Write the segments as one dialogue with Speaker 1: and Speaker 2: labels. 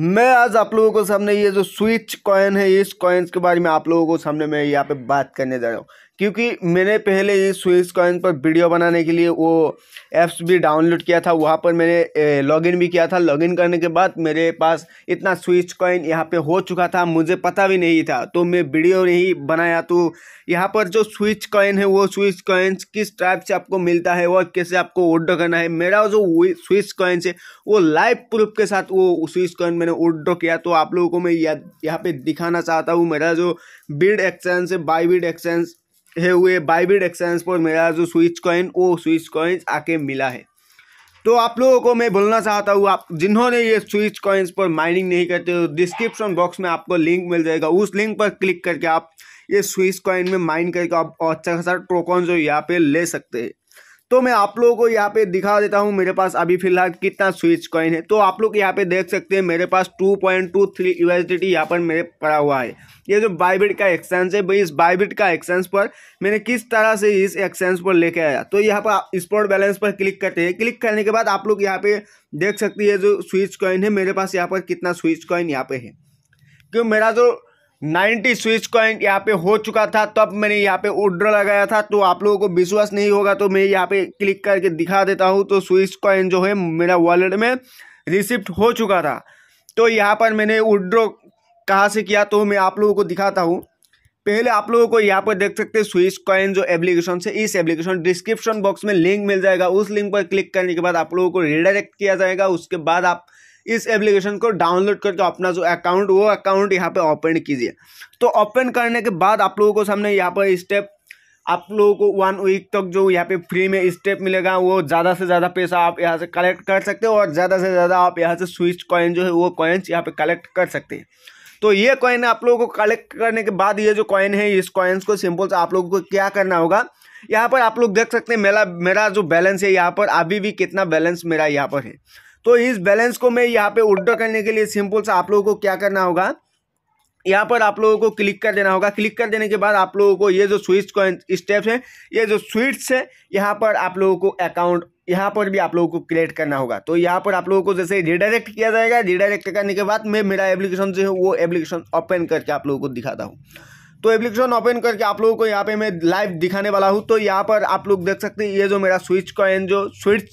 Speaker 1: मैं आज आप लोगों के सामने ये जो स्विच कॉइन है इस कॉइन्स के बारे में आप लोगों को सामने मैं यहाँ पे बात करने जा रहा हूँ क्योंकि मैंने पहले ही स्विस कॉइन पर वीडियो बनाने के लिए वो ऐप्स भी डाउनलोड किया था वहाँ पर मैंने लॉगिन भी किया था लॉगिन करने के बाद मेरे पास इतना स्विच कॉइन यहाँ पे हो चुका था मुझे पता भी नहीं था तो मैं वीडियो नहीं बनाया तो यहाँ पर जो स्विच कॉइन है वो स्विच कॉइन्स किस टाइप से आपको मिलता है और कैसे आपको ऑर्डर करना है मेरा जो स्विच कॉइन्स है वो लाइव प्रूफ के साथ वो स्विच कॉइन मैंने ऑर्डर किया तो आप लोगों को मैं यहाँ पर दिखाना चाहता हूँ मेरा जो बिड एक्सचेंज है बाई बिड एक्सचेंज है हुए बाइबिट एक्सचेंज पर मेरा जो स्विच कॉइन वो स्विच कॉइन्स आके मिला है तो आप लोगों को मैं बोलना चाहता हूँ आप जिन्होंने ये स्विच कॉइन्स पर माइनिंग नहीं करते हो डिस्क्रिप्शन बॉक्स में आपको लिंक मिल जाएगा उस लिंक पर क्लिक करके आप ये स्विच कॉइन में माइन करके आप अच्छा खासा टोकन जो यहाँ पे ले सकते हैं तो मैं आप लोगों को यहाँ पे दिखा देता हूँ मेरे पास अभी फिलहाल कितना स्विच कॉइन है तो आप लोग यहाँ पे देख सकते हैं मेरे पास 2.23 पॉइंट टू थ्री यूएसडीटी यहाँ पर मेरे पड़ा हुआ है ये जो बाइबिट का एक्सचेंज है भाई इस बाइबिट का एक्सचेंज पर मैंने किस तरह से इस एक्सचेंज पर लेके आया तो यहाँ पर स्पॉट बैलेंस पर क्लिक करते हैं क्लिक करने के बाद आप लोग यहाँ पे देख सकते हैं जो स्विच कॉइन है मेरे पास यहाँ पर कितना स्विच कॉइन यहाँ पे है क्यों मेरा जो 90 स्विच कॉइन यहाँ पे हो चुका था तब मैंने यहाँ पे ऑर्डर लगाया था तो आप लोगों को विश्वास नहीं होगा तो मैं यहाँ पे क्लिक करके दिखा देता हूँ तो स्विच कॉइन जो है मेरा वॉलेट में रिसिप्ट हो चुका था तो यहाँ पर मैंने उड्रो कहाँ से किया तो मैं आप लोगों को दिखाता हूँ पहले आप लोगों को यहाँ पर देख सकते हैं स्विच कॉइन जो एप्लीकेशन से इस एप्लीकेशन डिस्क्रिप्शन बॉक्स में लिंक मिल जाएगा उस लिंक पर क्लिक करने के बाद आप लोगों को रिडायरेक्ट किया जाएगा उसके बाद आप इस एप्लीकेशन को डाउनलोड करके अपना जो अकाउंट वो अकाउंट यहाँ पे ओपन कीजिए तो ओपन करने के बाद आप लोगों को सामने यहाँ पर स्टेप आप लोगों को वन वीक तक जो यहाँ पे फ्री में स्टेप मिलेगा वो ज़्यादा से ज़्यादा पैसा आप यहाँ से कलेक्ट कर सकते हो और ज़्यादा से ज़्यादा आप यहाँ से स्विच कॉइन जो है वो कॉइन्स यहाँ पे कलेक्ट कर सकते हैं तो ये कॉइन आप लोगों को कलेक्ट करने के बाद ये जो कॉइन है इस कॉइन्स को सिंपल से आप लोगों को क्या करना होगा यहाँ पर आप लोग देख सकते हैं मेरा मेरा जो बैलेंस है यहाँ पर अभी भी कितना बैलेंस मेरा यहाँ पर है तो इस बैलेंस को मैं यहाँ पे उल्टा करने के लिए सिंपल सा आप लोगों को क्या करना होगा यहाँ पर आप लोगों को क्लिक कर देना होगा क्लिक कर देने के बाद आप लोगों को ये जो स्विच स्टेप्स हैं ये जो स्विट्स है यहाँ पर आप लोगों को अकाउंट यहाँ पर भी आप लोगों को क्रिएट करना होगा तो यहाँ पर आप लोगों को जैसे रिडायरेक्ट किया जाएगा रिडायरेक्ट करने के बाद मैं मेरा एप्लीकेशन जो है वो एप्लीकेशन ओपन करके आप लोगों को दिखाता हूँ तो एप्लीकेशन ओपन करके आप लोगों को यहाँ पे मैं लाइव दिखाने वाला हूँ तो यहाँ पर आप लोग देख सकते हैं ये जो मेरा स्विच कॉइन जो स्विच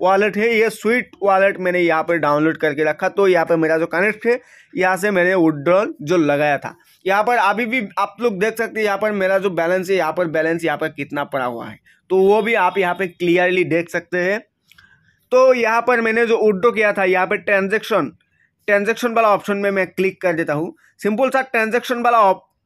Speaker 1: वॉलेट है ये स्वीट वॉलेट मैंने यहाँ पर डाउनलोड करके रखा तो यहाँ पर मेरा जो कनेक्ट है यहाँ से मैंने विड्रॉल जो लगाया था यहाँ पर अभी भी आप लोग देख सकते हैं यहाँ पर मेरा जो बैलेंस है यहाँ पर बैलेंस यहाँ पर कितना पड़ा हुआ है तो वो भी आप यहाँ पर क्लियरली देख सकते हैं तो यहाँ पर मैंने जो उड्रो किया था यहाँ पर ट्रांजेक्शन ट्रांजेक्शन वाला ऑप्शन में मैं क्लिक कर देता हूँ सिंपल सा ट्रांजेक्शन वाला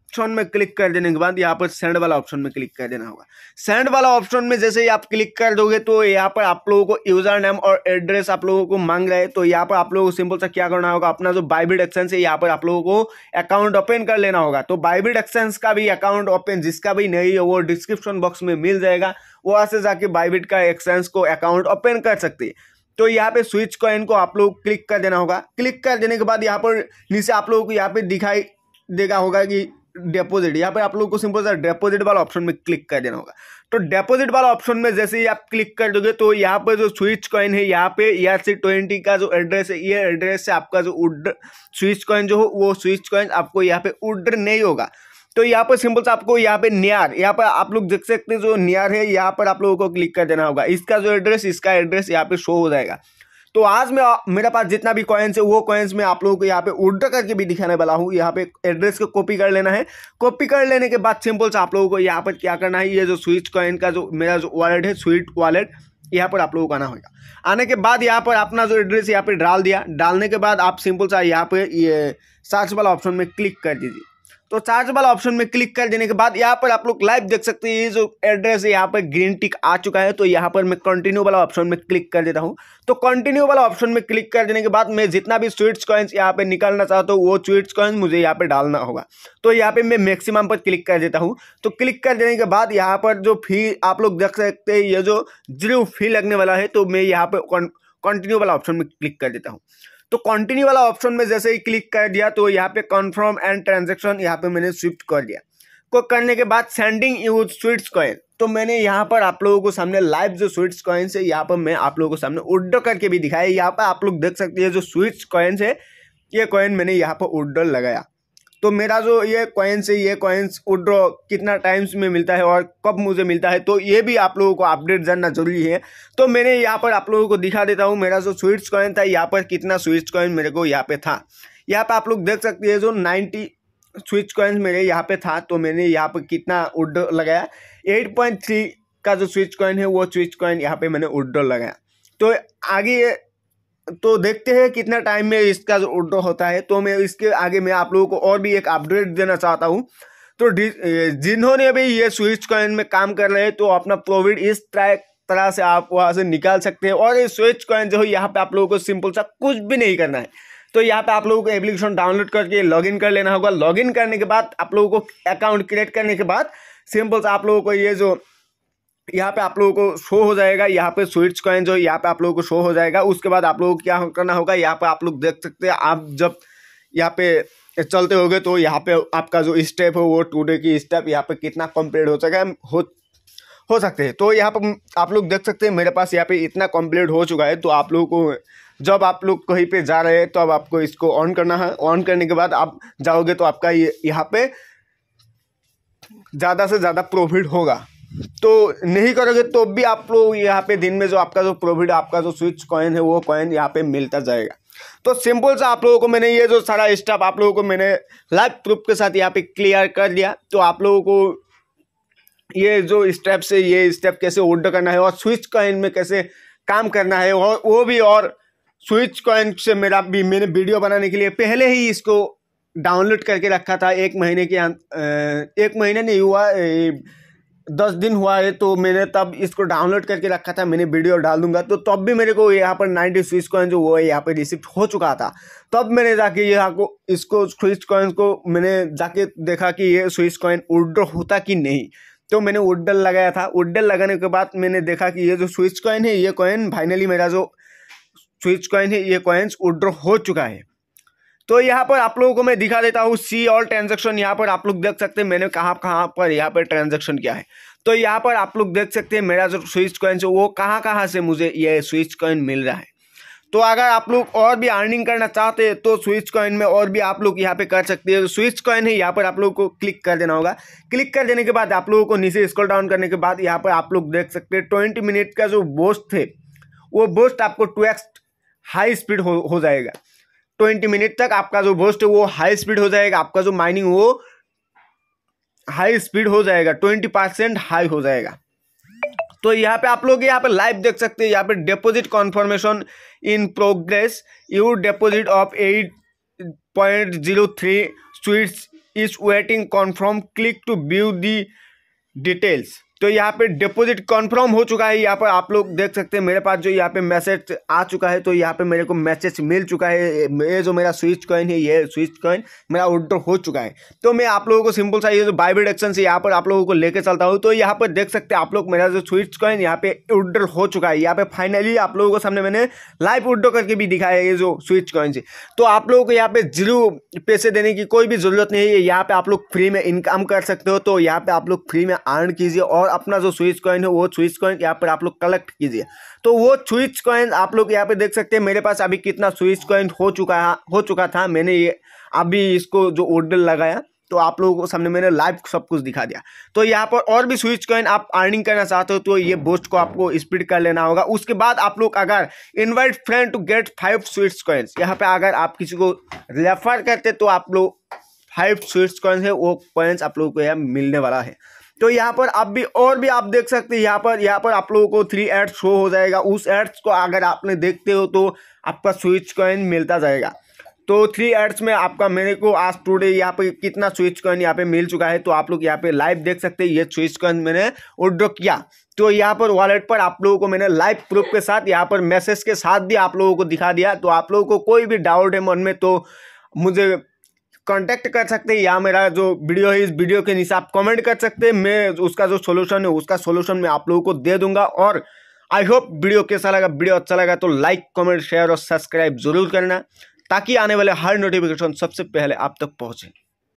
Speaker 1: ऑप्शन में क्लिक कर देने के बाद यहाँ पर सेंड वाला ऑप्शन में क्लिक कर देना होगा सेंड वाला ऑप्शन में जैसे ही आप क्लिक कर दोगे तो यहाँ पर आप लोगों को यूजर नेम और एड्रेस आप लोगों को मांग रहे तो यहाँ पर आप लोगों को सिंपल सा क्या करना होगा अपना जो बाइबिड एक्सचेंस है यहाँ पर आप लोगों को अकाउंट ओपन कर लेना होगा तो बाइबिड एक्सेंस का भी अकाउंट ओपन जिसका भी नहीं है वो डिस्क्रिप्शन बॉक्स में मिल जाएगा वहां से जाके बाइबिड का एक्सेंस को अकाउंट ओपन कर सकते हैं तो यहाँ पे स्विच कॉइन को आप लोग क्लिक कर देना होगा क्लिक कर देने के बाद यहाँ पर नीचे आप लोगों को यहाँ पे दिखाई देगा होगा कि डेपोजिट यहाँ पे आप लोगों को सिंपल सा डेपोजिट वाला ऑप्शन में क्लिक कर देना होगा तो डेपोजिट वाला ऑप्शन में जैसे ही आप क्लिक कर दोगे तो यहाँ पे जो स्विच कॉइन है यहाँ पे या सी ट्वेंटी का जो एड्रेस है ये एड्रेस से आपका जो उड स्विच कॉइन जो हो वो स्विच कॉइन आपको यहाँ पे उड नहीं होगा तो यहाँ पर सिंपल सा आपको यहाँ पे नियर यहाँ पर आप लोग देख सकते हैं जो नियर है यहाँ पर आप लोगों को क्लिक कर देना होगा इसका जो एड्रेस इसका एड्रेस यहाँ पे शो हो जाएगा तो आज मैं मेरे पास जितना भी कॉइन्स है वो कॉइन्स मैं आप लोगों को यहाँ पे उल्टा करके भी दिखाने वाला हूँ यहाँ पे एड्रेस को कॉपी कर लेना है कॉपी कर लेने के बाद सिंपल से आप लोगों को यहाँ पर क्या करना है ये जो स्विच कॉइन का जो मेरा जो वॉलेट है स्विट वॉलेट यहाँ पर आप लोगों को आना होगा आने के बाद यहाँ पर अपना जो एड्रेस यहाँ पर डाल दिया डालने के बाद आप सिंपल सा यहाँ पर ये सर्च वाला ऑप्शन में क्लिक कर दीजिए तो चार्ज वाला ऑप्शन में क्लिक कर देने के बाद यहाँ पर आप लोग लाइव देख सकते हैं ये जो एड्रेस है यहाँ पर ग्रीन टिक आ चुका है तो यहाँ पर मैं कंटिन्यू वाला ऑप्शन में क्लिक कर देता हूँ तो कंटिन्यू वाला ऑप्शन में क्लिक कर देने के बाद मैं जितना भी स्वीट्स कॉइन्स यहाँ पर निकालना चाहता हूँ वो स्वीट्स कॉइन्स मुझे यहाँ पर डालना होगा तो यहाँ पर मैं मैक्सिमम पर क्लिक कर देता हूँ तो क्लिक कर देने के बाद यहाँ पर जो फी आप लोग देख सकते हैं ये जो जीरो फी लगने वाला है तो मैं यहाँ पर कंटिन्यू वाला ऑप्शन में क्लिक कर देता हूँ तो कंटिन्यू वाला ऑप्शन में जैसे ही क्लिक कर दिया तो यहाँ पे कन्फर्म एंड ट्रांजेक्शन यहाँ पे मैंने स्विफ्ट कर दिया को करने के बाद सेंडिंग यूज स्वीट्स कॉइन तो मैंने यहाँ पर आप लोगों को सामने लाइव जो स्वीट्स कॉइन्स है यहाँ पर मैं आप लोगों को सामने उड्डो करके भी दिखाया यहाँ पर आप लोग देख सकते हैं जो स्वीट्स कॉइन्स है ये कॉइन मैंने यहाँ पर उड्डो लगाया तो मेरा जो ये कॉइन्स है ये कॉइन्स उड्रॉ कितना टाइम्स में मिलता है और कब मुझे मिलता है तो ये भी आप लोगों को अपडेट जानना जरूरी है तो मैंने यहाँ पर आप लोगों को दिखा देता हूँ मेरा जो स्विट्स कॉइन था यहाँ पर कितना स्विट्स कॉइन मेरे को यहाँ पे था यहाँ पर आप लोग देख सकते हैं जो नाइन्टी स्विच कॉइन्स मेरे यहाँ पे था तो मैंने यहाँ पर कितना उड्रो लगाया एट पॉइंट थ्री का जो स्विच कॉइन है वो स्विच कॉइन यहाँ पे मैंने उड्रो लगाया तो आगे तो देखते हैं कितना टाइम में इसका ड्रॉ होता है तो मैं इसके आगे मैं आप लोगों को और भी एक अपडेट देना चाहता हूँ तो जिन्होंने अभी ये स्विच कॉइन में काम कर रहे हैं तो अपना प्रोविड इस ट्रैक तरह से आप वहाँ से निकाल सकते हैं और ये स्विच कॉइन जो है यहाँ पे आप लोगों को सिंपल सा कुछ भी नहीं करना है तो यहाँ पे आप लोगों को एप्लीकेशन डाउनलोड करके लॉगिन कर लेना होगा लॉगिन करने के बाद आप लोगों को अकाउंट क्रिएट करने के बाद सिंपल सा आप लोगों को ये जो यहाँ पे आप लोगों को शो हो जाएगा यहाँ पे स्विट्स कॉइन जो यहाँ पे आप लोगों को शो हो जाएगा उसके बाद आप लोगों को क्या करना होगा यहाँ पे आप लोग देख सकते हैं आप जब यहाँ पे चलते होगे तो यहाँ पे आपका जो स्टेप है वो टू डे की स्टेप यहाँ पे कितना कम्प्लीट हो सका हो हो सकते हैं तो यहाँ पर आप लोग देख सकते हैं मेरे पास यहाँ पे इतना कम्प्लीट हो चुका है तो आप लोगों को जब आप लोग कहीं पे जा रहे हैं तो अब आपको इसको ऑन करना है ऑन करने के बाद आप जाओगे तो आपका यहाँ पे ज़्यादा से ज़्यादा प्रॉफिट होगा तो नहीं करोगे तो भी आप लोग यहाँ पे दिन में जो आपका जो प्रॉफिट आपका जो स्विच कॉइन है वो कॉइन यहाँ पे मिलता जाएगा तो सिंपल सा आप लोगों को मैंने ये जो सारा स्टाफ आप लोगों को मैंने लाइव प्रूफ के साथ यहाँ पे क्लियर कर दिया तो आप लोगों को ये जो स्टेप से ये स्टेप कैसे ओल्ड करना है और स्विच कॉइन में कैसे काम करना है और वो भी और स्विच कॉइन से मेरा भी मैंने वीडियो बनाने के लिए पहले ही इसको डाउनलोड करके रखा था एक महीने के एक महीने नहीं हुआ दस दिन हुआ है तो मैंने तब इसको डाउनलोड करके रखा था मैंने वीडियो डाल दूंगा तो तब भी मेरे को यहाँ पर नाइन्टी स्विच कॉइन जो वो है यहाँ पर रिसिप्ट हो चुका था तब मैंने जाके यहाँ को इसको स्विच कॉइन को मैंने जाके देखा कि ये स्विच कॉइन उड्रो होता कि नहीं तो मैंने उड्डल लगाया था उड्डल लगाने के बाद मैंने देखा कि ये जो स्विच कॉइन है ये कॉइन फाइनली मेरा जो स्विच कॉइन है ये कॉइन्स उड्रो हो चुका है तो यहाँ पर आप लोगों को मैं दिखा देता हूँ सी ऑल ट्रांजेक्शन यहाँ पर आप लोग देख सकते हैं मैंने कहाँ कहाँ पर यहाँ पर ट्रांजेक्शन किया है तो यहाँ पर आप लोग देख सकते हैं मेरा जो स्विच कॉइन है वो कहाँ कहाँ से मुझे ये स्विच कॉइन मिल रहा है तो अगर आप लोग और भी अर्निंग करना चाहते हैं तो स्विच कॉइन में और भी आप लोग यहाँ पे कर सकते हैं स्विच कॉइन है यहाँ पर आप लोगों को क्लिक कर देना होगा क्लिक कर देने के बाद आप लोगों को नीचे स्क्रॉल डाउन करने के बाद यहाँ पर आप लोग देख सकते हैं ट्वेंटी मिनट का जो बोस्ट है वो बोस्ट आपको टू हाई स्पीड हो, हो जाएगा ट्वेंटी मिनट तक आपका जो बोस्ट है वो हाई स्पीड हो जाएगा आपका जो माइनिंग वो हाई स्पीड हो जाएगा ट्वेंटी परसेंट हाई हो जाएगा तो यहाँ पे आप लोग यहाँ पे लाइव देख सकते हैं यहाँ पे deposit confirmation in progress you deposit of eight point zero three sweets is waiting confirm click to view the details तो यहाँ पे डिपॉजिट कंफर्म हो चुका है यहाँ पर आप लोग देख सकते हैं मेरे पास जो यहाँ पे मैसेज आ चुका है तो यहाँ पे मेरे को मैसेज मिल चुका है ये जो मेरा स्विच कॉइन है ये स्विच कॉइन मेरा ऑर्डर हो चुका है तो मैं आप लोगों को सिंपल सा ये जो बाइबिट एक्शन से यहाँ पर आप लोगों को लेकर चलता हूँ तो यहाँ पर देख सकते हैं आप लोग मेरा जो स्विच कॉइन यहाँ पे ऑर्डर हो चुका है यहाँ पे फाइनली आप लोगों को सामने मैंने लाइव ऑर्डर करके भी दिखाया है ये जो स्विच कॉइन से तो आप लोगों को यहाँ पे जीरो पैसे देने की कोई भी जरूरत नहीं है यहाँ पे आप लोग फ्री में इनकम कर सकते हो तो यहाँ पे आप लोग फ्री में अर्न कीजिए और और अपना जो स्विच कॉइन है वो स्विच कॉइन यहाँ पर आप लोग कलेक्ट कीजिए तो वो स्विच कॉइन आप लोग यहाँ पे देख सकते हैं मेरे पास अभी कितना स्विच कॉइन हो चुका है हो चुका था मैंने ये अभी इसको जो ऑर्डर लगाया तो आप लोगों को सामने मैंने लाइव सब कुछ दिखा दिया तो यहाँ पर और भी स्विच कॉइन आप अर्निंग करना चाहते हो तो ये बोस्ट को आपको स्पीड कर लेना होगा उसके बाद आप लोग अगर invite friend to get five switch coins यहाँ पे अगर आप किसी को रेफर करते तो आप लोग फाइव स्विच कॉइन्स है वो कॉइन्स आप लोगों को यह मिलने वाला है तो यहाँ पर आप भी और भी आप देख सकते हैं यहाँ पर यहाँ पर आप लोगों को थ्री एड्स शो हो जाएगा उस एड्स को अगर आपने देखते हो तो आपका स्विच कॉइन मिलता जाएगा तो थ्री एड्स में आपका मेरे को आज टुडे यहाँ पे कितना स्विच कॉइन यहाँ पे मिल चुका है तो आप लोग यहाँ पे लाइव देख सकते हैं ये स्विच कॉइन मैंने उड्रो किया तो यहाँ पर वॉलेट पर आप लोगों को मैंने लाइव प्रूफ के साथ यहाँ पर मैसेज के साथ भी आप लोगों को दिखा दिया तो आप लोगों को कोई भी डाउट है मन में तो मुझे कांटेक्ट कर सकते हैं या मेरा जो वीडियो है इस वीडियो के नीचे आप कमेंट कर सकते हैं मैं उसका जो सोल्यूशन है उसका सोल्यूशन मैं आप लोगों को दे दूंगा और आई होप वीडियो कैसा लगा वीडियो अच्छा लगा तो लाइक कमेंट शेयर और सब्सक्राइब जरूर करना ताकि आने वाले हर नोटिफिकेशन सबसे पहले आप तक पहुँचें